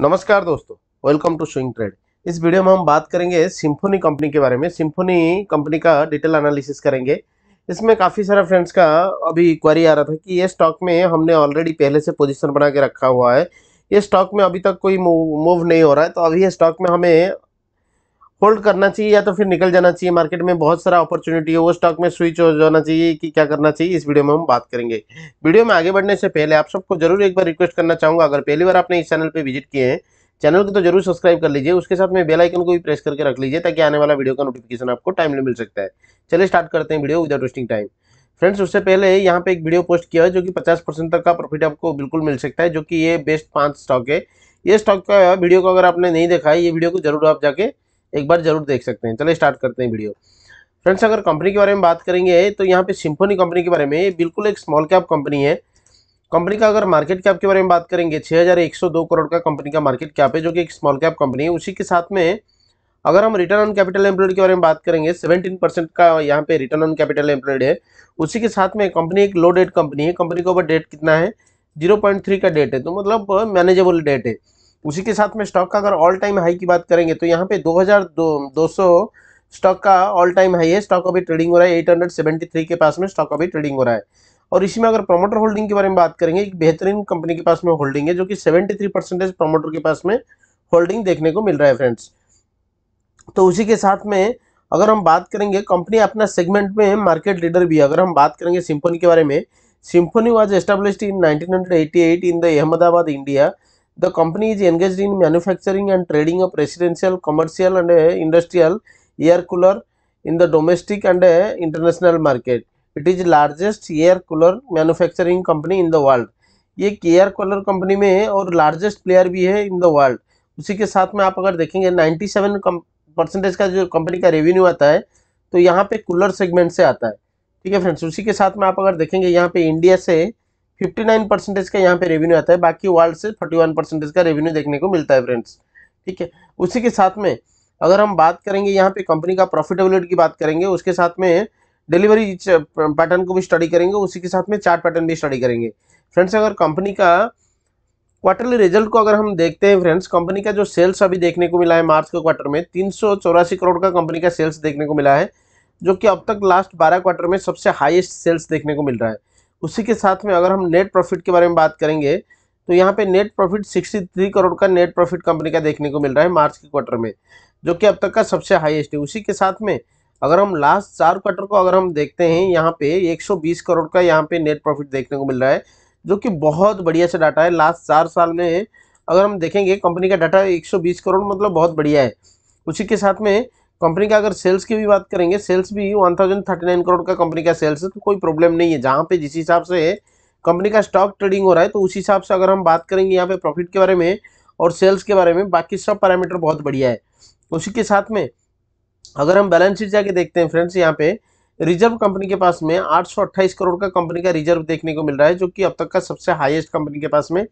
नमस्कार दोस्तों welcome to swing trade इस वीडियो में हम बात करेंगे सिम्फोनी कंपनी के बारे में सिम्फोनी कंपनी का डिटेल एनालिसिस करेंगे इसमें काफ़ी सारा फ्रेंड्स का अभी क्वारी आ रहा था कि ये स्टॉक में हमने ऑलरेडी पहले से पोजीशन बना के रखा हुआ है ये स्टॉक में अभी तक कोई मूव नहीं हो रहा है तो अभी ये स्टॉक में हमें होल्ड करना चाहिए या तो फिर निकल जाना चाहिए मार्केट में बहुत सारा अपॉर्चुनिटी है वो स्टॉक में स्विच हो जाना चाहिए कि क्या करना चाहिए इस वीडियो में हम बात करेंगे वीडियो में आगे बढ़ने से पहले आप सबको जरूर एक बार रिक्वेस्ट करना चाहूंगा अगर पहली बार आपने इस चैनल पर विजिट किए हैं चैनल को तो जरूर सब्सक्राइब कर लीजिए उसके साथ में बेल आइकन को भी प्रेस करके रख लीजिए ताकि आने वाला वीडियो का नोटिफिकेशन आपको टाइमली मिल सकता है चलिए स्टार्ट करते हैं video without wasting time friends उससे पहले यहाँ पे एक वीडियो पोस्ट किया है जो कि 50 परसेंट तक का प्रॉफिट आपको बिल्कुल मिल सकता है जो कि ये बेस्ट पांच स्टॉक है ये स्टॉक का वीडियो को अगर आपने नहीं देखा है ये वीडियो को जरूर आप जाके एक बार जरूर देख सकते हैं चले स्टार्ट करते हैं वीडियो फ्रेंड्स अगर कंपनी के बारे में बात करेंगे तो यहाँ पे सिंफोनी कंपनी के बारे में बिल्कुल एक स्मॉल कैप कंपनी है कंपनी का अगर मार्केट कैप के बारे में बात करेंगे दो करोड़ का कंपनी का मार्केट कैप है जो कि एक स्मॉल कैप कंपनी है उसी के साथ में अगर हम रिटर्न ऑन कैपिटल एम्प्लॉयड के बारे में बात करेंगे 17 परसेंट का यहाँ पे रिटर्न ऑन कैपिटल एम्प्लॉयड है उसी के साथ में कंपनी एक लो डेट कंपनी है कंपनी का ऊपर डेट कितना है 0.3 का डेट है तो मतलब मैनेजेबल डेट है उसी के साथ में स्टॉक का अगर ऑल टाइम हाई की बात करेंगे तो यहाँ पे हजार दो स्टॉक का ऑल टाइम हाई है स्टॉक अभी ट्रेडिंग हो रहा है 873 के पास में स्टॉक अभी ट्रेडिंग हो रहा है और इसी में अगर प्रमोटर होल्डिंग के बारे में बात करेंगे एक बेहतरीन कंपनी के पास में होल्डिंग है जो कि सेवेंटी परसेंटेज प्रमोटर के पास में होल्डिंग देखने को मिल रहा है फ्रेंड्स तो उसी के साथ में अगर हम बात करेंगे कंपनी अपना सेगमेंट में मार्केट लीडर भी है अगर हम बात करेंगे सिम्फोनी के बारे में Symphony was establish in 1988 in the Ahmedabad India The company is engaged in manufacturing and trading of residential, commercial and industrial air cooler in the domestic and international market. It is largest air cooler manufacturing company in the world. ये care cooler company में और largest player भी है in the world उसी के साथ में आप अगर देखेंगे 97 परसेंटेज का जो कंपनी का रेवेन्यू आता है तो यहाँ पे कूलर सेगमेंट से आता है ठीक है फ्रेंड्स उसी के साथ में आप अगर देखेंगे यहाँ पे इंडिया से फिफ्टी नाइन परसेंटेज का यहाँ पे रेवेन्यू आता है बाकी वर्ल्ड से फोर्टी वन परसेंटेज का रेवेन्यू देखने को मिलता है फ्रेंड्स ठीक है उसी के साथ में अगर हम बात करेंगे यहाँ पे कंपनी का प्रॉफिटेबिलिटी की बात करेंगे उसके साथ में डिलीवरी पैटर्न को भी स्टडी करेंगे उसी के साथ में चार्ट पैटर्न भी स्टडी करेंगे फ्रेंड्स अगर कंपनी का क्वार्टरली रिजल्ट को अगर हम देखते हैं फ्रेंड्स कंपनी का जो सेल्स अभी देखने को मिला है मार्च के क्वार्टर में तीन करोड़ का कंपनी का सेल्स देखने को मिला है जो कि अब तक लास्ट बारह क्वार्टर में सबसे हाईएस्ट सेल्स देखने को मिल रहा है उसी के साथ में अगर हम नेट प्रॉफिट के बारे में बात करेंगे तो यहाँ पे नेट प्रॉफिट 63 करोड़ का नेट प्रॉफिट कंपनी का देखने को मिल रहा है मार्च के क्वार्टर में जो कि अब तक का सबसे हाईएस्ट है उसी के साथ में अगर हम लास्ट चार क्वार्टर को अगर हम देखते हैं यहाँ पे 120 करोड़ का यहाँ पे नेट प्रॉफिट देखने को मिल रहा है जो कि बहुत बढ़िया से डाटा है लास्ट चार साल में अगर हम देखेंगे कंपनी का डाटा एक करोड़ मतलब बहुत बढ़िया है उसी के साथ में कंपनी का अगर सेल्स की भी बात करेंगे सेल्स भी 1039 करोड़ का कंपनी का सेल्स है तो कोई प्रॉब्लम नहीं है जहाँ पे जिस हिसाब से कंपनी का स्टॉक ट्रेडिंग हो रहा है तो उस हिसाब से अगर हम बात करेंगे यहाँ पे प्रॉफिट के बारे में और सेल्स के बारे में बाकी सब पैरामीटर बहुत बढ़िया है उसी के साथ में अगर हम बैलेंस शीट जाके देखते हैं फ्रेंड्स यहाँ पे रिजर्व कंपनी के पास में आठ करोड़ का कंपनी का रिजर्व देखने को मिल रहा है जो कि अब तक का सबसे हाइएस्ट कंपनी के पास में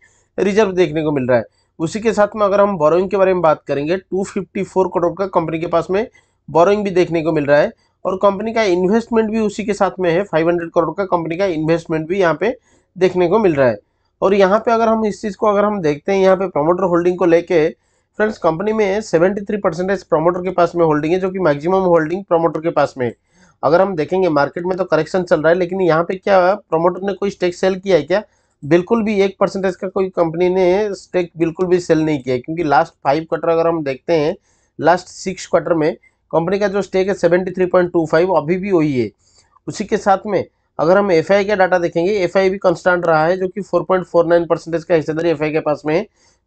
रिजर्व देखने को मिल रहा है उसी के साथ में अगर हम बोरोइंग के बारे में बात करेंगे 254 करोड़ का कंपनी के पास में बोरोइंग भी देखने को मिल रहा है और कंपनी का इन्वेस्टमेंट भी उसी के साथ में है 500 करोड़ का कंपनी का इन्वेस्टमेंट भी यहाँ पे देखने को मिल रहा है और यहाँ पे अगर हम इस चीज़ को अगर हम देखते हैं यहाँ पे प्रमोटर होल्डिंग को लेके फ्रेंड्स कंपनी में थ्री परसेंटेज प्रमोटर के पास में होल्डिंग है जो कि मैक्सिमम होल्डिंग प्रमोटर के पास में अगर हम देखेंगे मार्केट में तो करेक्शन चल रहा है लेकिन यहाँ पे क्या प्रमोटर ने कोई स्टेक सेल किया है क्या बिल्कुल भी एक परसेंटेज का कोई कंपनी ने स्टेक बिल्कुल भी सेल नहीं किया क्योंकि लास्ट फाइव क्वार्टर अगर हम देखते हैं लास्ट सिक्स क्वार्टर में कंपनी का जो स्टेक है seventy three point two five अभी भी वही है उसी के साथ में अगर हम एफ का डाटा देखेंगे एफ भी कंस्टेंट रहा है जो कि four point four nine percentage का हिस्सेदारी एफ के पास में है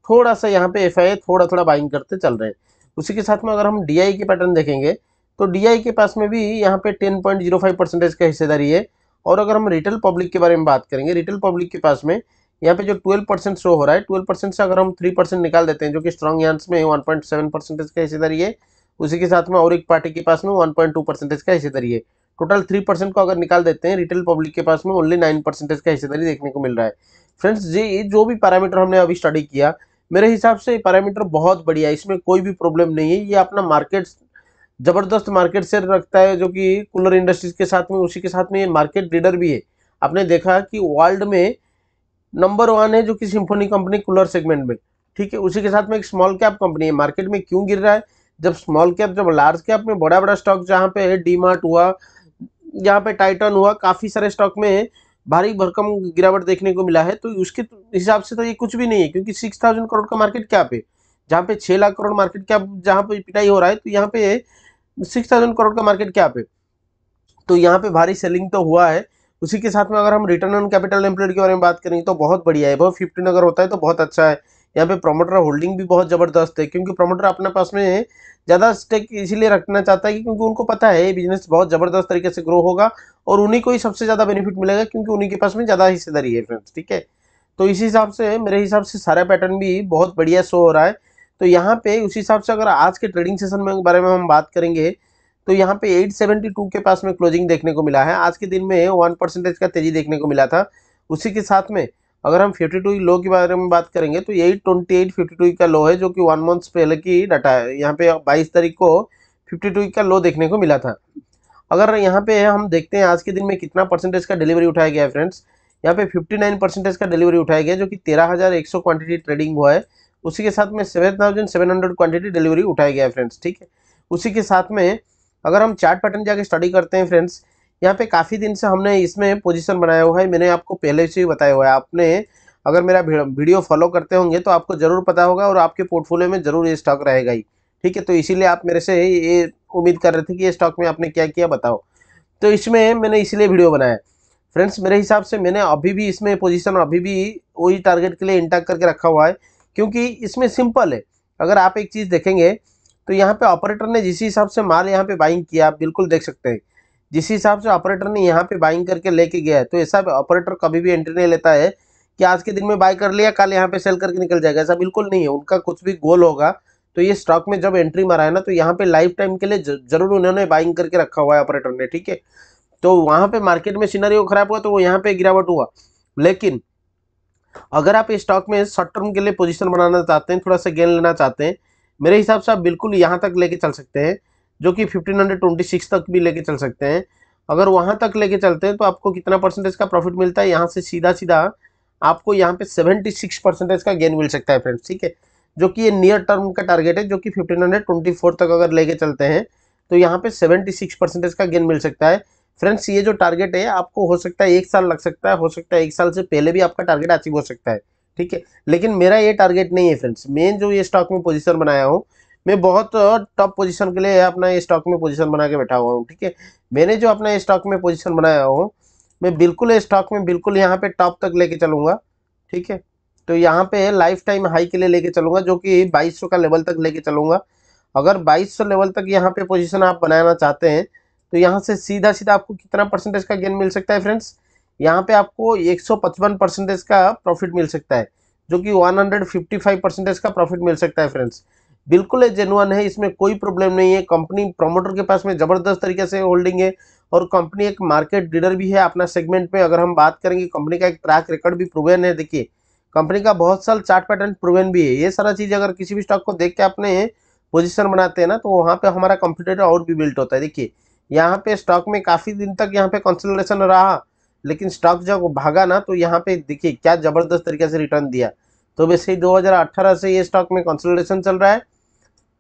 थोड़ा सा यहाँ पे एफ थोड़ा थोड़ा बाइंग करते चल रहे हैं उसी के साथ में अगर हम डी के पैटर्न देखेंगे तो डी के पास में भी यहाँ पे ten point zero five percentage का हिस्सेदारी है और अगर हम रिटेल पब्लिक के बारे में बात करेंगे रिटेल पब्लिक के पास में यहाँ पे जो 12 परसेंट शो हो रहा है 12 परसेंट से अगर हम 3 परसेंट निकाल देते हैं जो कि स्ट्रॉन्ग यांस में 1.7 परसेंटेज का हिस्सेदारी है उसी के साथ में और एक पार्टी के पास में 1.2 परसेंटेज का हिस्सेदारी है टोटल 3 परसेंट को अगर निकाल देते हैं रिटेल पब्लिक के पास में ओनली 9 परसेंटेज का हिस्सेदारी देखने को मिल रहा है फ्रेंड्स ये जो भी पैरामीटर हमने अभी स्टडी किया मेरे हिसाब से पैरामीटर बहुत बढ़िया है इसमें कोई भी प्रॉब्लम नहीं है ये अपना मार्केट ज़बरदस्त मार्केट शेयर रखता है जो कि कूलर इंडस्ट्रीज के साथ में उसी के साथ में मार्केट लीडर भी है आपने देखा कि वर्ल्ड में नंबर वन है जो कि सिम्फोनी कंपनी कूलर सेगमेंट में ठीक है उसी के साथ में एक स्मॉल कैप कंपनी है मार्केट में क्यों गिर रहा है जब स्मॉल कैप जब लार्ज कैप में बड़ा बड़ा स्टॉक जहाँ पे है डी मार्ट हुआ यहाँ पे टाइटन हुआ काफ़ी सारे स्टॉक में भारी भरकम गिरावट देखने को मिला है तो उसके हिसाब से तो ये कुछ भी नहीं है क्योंकि सिक्स थाउजेंड करोड़ का मार्केट कैप है जहाँ पे छः लाख करोड़ मार्केट कैप जहाँ पे पिटाई हो रहा है तो यहाँ पे सिक्स थाउजेंड करोड़ का मार्केट क्या पे तो यहाँ पे भारी सेलिंग तो हुआ है उसी के साथ में अगर हम रिटर्न ऑन कैपिटल एम्प्लॉयड के बारे में बात करेंगे तो बहुत बढ़िया है बहुत फिफ्टीन अगर होता है तो बहुत अच्छा है यहाँ पे प्रोमोटर होल्डिंग भी बहुत ज़बरदस्त है क्योंकि प्रोमोटर अपने पास में ज़्यादा स्टेक इसीलिए रखना चाहता है क्योंकि उनको पता है ये बिजनेस बहुत ज़बरदस्त तरीके से ग्रो होगा और उन्हीं को ही सबसे ज़्यादा बेनिफिट मिलेगा क्योंकि उन्हीं के पास में ज़्यादा हिस्सेदारी है फ्रेंड्स ठीक है तो इसी हिसाब से मेरे हिसाब से सारा पैटर्न भी बहुत बढ़िया शो हो रहा है तो यहाँ पे उसी हिसाब से अगर आज के ट्रेडिंग सेशन में बारे में हम बात करेंगे तो यहाँ पे 872 के पास में क्लोजिंग देखने को मिला है आज के दिन में वन परसेंटेज का तेजी देखने को मिला था उसी के साथ में अगर हम 52 लो के बारे में बात करेंगे तो eight twenty eight fifty two का लो है जो कि वन मंथ्स पहले की डाटा है यहाँ पे 22 तारीख को 52 का लो देखने को मिला था अगर यहाँ पे हम देखते हैं आज के दिन में कितना परसेंटेज का डिलीवरी उठाया गया है फ्रेंड्स यहाँ पे 59 परसेंटेज का डिलीवरी उठाया गया जो कि 13100 क्वांटिटी ट्रेडिंग हुआ है उसी के साथ में seven thousand seven hundred quantity delivery उठाया गया है फ्रेंड्स ठीक है उसी के साथ में अगर हम चार्ट पैटर्न जाके स्टडी करते हैं फ्रेंड्स यहाँ पे काफ़ी दिन से हमने इसमें पोजीशन बनाया हुआ है मैंने आपको पहले से ही बताया हुआ है आपने अगर मेरा वीडियो फॉलो करते होंगे तो आपको ज़रूर पता होगा और आपके पोर्टफोलियो में ज़रूर ये स्टॉक रहेगा ही ठीक है तो इसीलिए आप मेरे से ये उम्मीद कर रहे थे कि ये स्टॉक में आपने क्या किया बताओ तो इसमें मैंने इसीलिए वीडियो बनाया फ्रेंड्स मेरे हिसाब से मैंने अभी भी इसमें पोजीशन अभी भी वही टारगेट के लिए इंटैक्ट करके रखा हुआ है क्योंकि इसमें सिंपल है अगर आप एक चीज़ देखेंगे तो यहाँ पे ऑपरेटर ने जिस हिसाब से माल यहाँ पे बाइंग किया आप बिल्कुल देख सकते हैं जिस हिसाब से ऑपरेटर ने यहाँ पे बाइंग करके लेके गया है तो ऐसा ऑपरेटर कभी भी एंट्री नहीं लेता है कि आज के दिन में बाय कर लिया कल यहाँ पे सेल करके निकल जाएगा ऐसा बिल्कुल नहीं है उनका कुछ भी गोल होगा तो ये स्टॉक में जब एंट्री मारा है ना तो यहाँ पे लाइफ टाइम के लिए जरूर उन्होंने बाइंग करके रखा हुआ है ऑपरेटर ने ठीक है तो वहाँ पे मार्केट में सीनरी खराब हुआ तो वो यहाँ पे गिरावट हुआ लेकिन अगर आप स्टॉक में शॉर्ट टर्म के लिए पोजीशन बनाना चाहते हैं थोड़ा सा गेन लेना चाहते हैं मेरे हिसाब से आप बिल्कुल यहाँ तक लेके चल सकते हैं जो कि फिफ्टीन हंड्रेड ट्वेंटी सिक्स तक भी लेके चल सकते हैं अगर वहाँ तक लेके चलते हैं तो आपको कितना परसेंटेज का प्रॉफिट मिलता है यहाँ से सीधा सीधा आपको यहाँ पे सेवेंटी सिक्स परसेंटेज का गेन मिल सकता है फ्रेंड्स ठीक है जो कि ये नियर टर्म का टारगेट है जो कि फिफ्टीन हंड्रेड ट्वेंटी फोर तक अगर लेके चलते हैं तो यहाँ पे सेवेंटी सिक्स परसेंटेज का गेन मिल सकता है फ्रेंड्स ये जो टारगेट है आपको हो सकता है एक साल लग सकता है हो सकता है एक साल से पहले भी आपका टारगेट अचीव हो सकता है ठीक है लेकिन मेरा ये टारगेट नहीं है फ्रेंड्स मैं जो ये स्टॉक में पोजीशन बनाया हूँ मैं बहुत टॉप पोजीशन के लिए अपना ये स्टॉक में पोजीशन बना के बैठा हुआ हूँ ठीक है मैंने जो अपना स्टॉक में पोजिशन बनाया हूँ मैं बिल्कुल स्टॉक में बिल्कुल यहाँ पे टॉप तक लेके चलूंगा ठीक है तो यहाँ पे लाइफ टाइम हाई के लिए लेके चलूंगा जो कि 2200 का लेवल तक लेके चलूंगा अगर 2200 लेवल तक यहाँ पे पोजीशन आप बनाना चाहते हैं तो यहाँ से सीधा सीधा आपको कितना परसेंटेज का गेन मिल सकता है फ्रेंड्स यहाँ पे आपको 155 परसेंटेज का प्रॉफिट मिल सकता है जो कि 155 परसेंटेज का प्रॉफिट मिल सकता है फ्रेंड्स बिल्कुल जेनुअन है इसमें कोई प्रॉब्लम नहीं है कंपनी प्रमोटर के पास में ज़बरदस्त तरीके से होल्डिंग है और कंपनी एक मार्केट लीडर भी है अपना सेगमेंट में अगर हम बात करेंगे कंपनी का एक ट्रैक रिकॉर्ड भी प्रूवन है देखिए कंपनी का बहुत साल चार्ट पैटर्न प्रूवन भी है ये सारा चीज़ अगर किसी भी स्टॉक को देख के अपने पोजिशन बनाते हैं ना तो वहाँ पे हमारा कंप्यूटर और भी बिल्ट होता है देखिए यहाँ पे स्टॉक में काफ़ी दिन तक यहाँ पे कंसल्टेशन रहा लेकिन स्टॉक जब भागा ना तो यहाँ पे देखिए क्या ज़बरदस्त तरीके से रिटर्न दिया तो वैसे ही 2018 से ये स्टॉक में कंसल्टेशन चल रहा है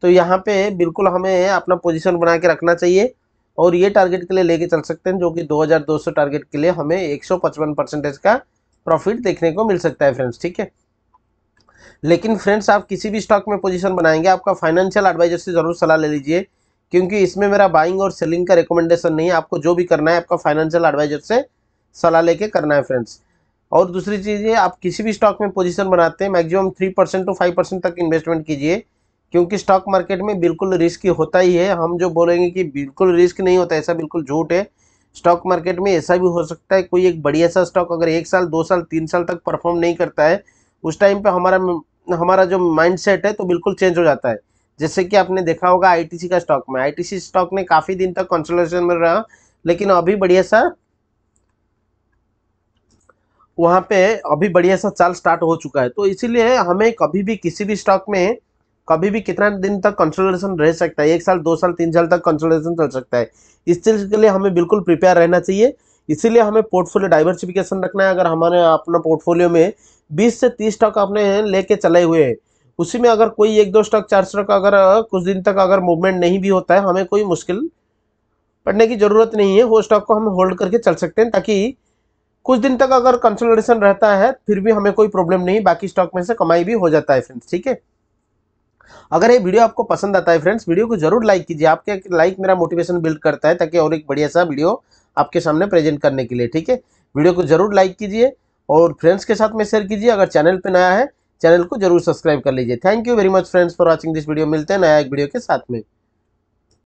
तो यहाँ पे बिल्कुल हमें अपना पोजीशन बना के रखना चाहिए और ये टारगेट के लिए लेके चल सकते हैं जो कि 2200 टारगेट के लिए हमें 155 परसेंटेज का प्रॉफिट देखने को मिल सकता है फ्रेंड्स ठीक है लेकिन फ्रेंड्स आप किसी भी स्टॉक में पोजीशन बनाएंगे आपका फाइनेंशियल एडवाइजर से ज़रूर सलाह ले लीजिए क्योंकि इसमें मेरा बाइंग और सेलिंग का रिकमेंडेशन नहीं है आपको जो भी करना है आपका फाइनेंशियल एडवाइजर से सलाह लेके करना है फ्रेंड्स और दूसरी चीज़ ये आप किसी भी स्टॉक में पोजीशन बनाते हैं maximum three percent to five percent तक इन्वेस्टमेंट कीजिए क्योंकि स्टॉक मार्केट में बिल्कुल रिस्क होता ही है हम जो बोलेंगे कि बिल्कुल रिस्क नहीं होता ऐसा बिल्कुल झूठ है स्टॉक मार्केट में ऐसा भी हो सकता है कोई एक बढ़िया सा स्टॉक अगर एक साल दो साल तीन साल तक परफॉर्म नहीं करता है उस टाइम पर हमारा हमारा जो माइंड है तो बिल्कुल चेंज हो जाता है जैसे कि आपने देखा होगा आईटीसी का स्टॉक में आईटीसी स्टॉक ने काफी दिन तक कंसोलेशन में रहा लेकिन अभी बढ़िया सा वहाँ पे अभी बढ़िया सा चाल स्टार्ट हो चुका है तो इसीलिए हमें कभी भी किसी भी स्टॉक में कभी भी कितना दिन तक कंसोलिडेशन रह सकता है एक साल दो साल तीन साल तक कंसोलिडेशन चल सकता है इस चीज़ के लिए हमें बिल्कुल प्रिपेयर रहना चाहिए इसीलिए हमें पोर्टफोलियो डाइवर्सिफिकेशन रखना है अगर हमारे अपना पोर्टफोलियो में 20 से 30 स्टॉक अपने लेके चले हुए हैं उसी में अगर कोई एक दो स्टॉक चार स्टॉक अगर कुछ दिन तक अगर मूवमेंट नहीं भी होता है हमें कोई मुश्किल पड़ने की ज़रूरत नहीं है वो स्टॉक को हम होल्ड करके चल सकते हैं ताकि कुछ दिन तक अगर कंसोलिडेशन रहता है फिर भी हमें कोई प्रॉब्लम नहीं बाकी स्टॉक में से कमाई भी हो जाता है फ्रेंड्स ठीक है अगर ये वीडियो आपको पसंद आता है फ्रेंड्स वीडियो को जरूर लाइक कीजिए आपके लाइक मेरा मोटिवेशन बिल्ड करता है ताकि और एक बढ़िया सा वीडियो आपके सामने प्रेजेंट करने के लिए ठीक है वीडियो को जरूर लाइक कीजिए और फ्रेंड्स के साथ में शेयर कीजिए अगर चैनल पर नया है चैनल को जरूर सब्सक्राइब कर लीजिए thank you very much friends for watching this video मिलते हैं नया एक वीडियो के साथ में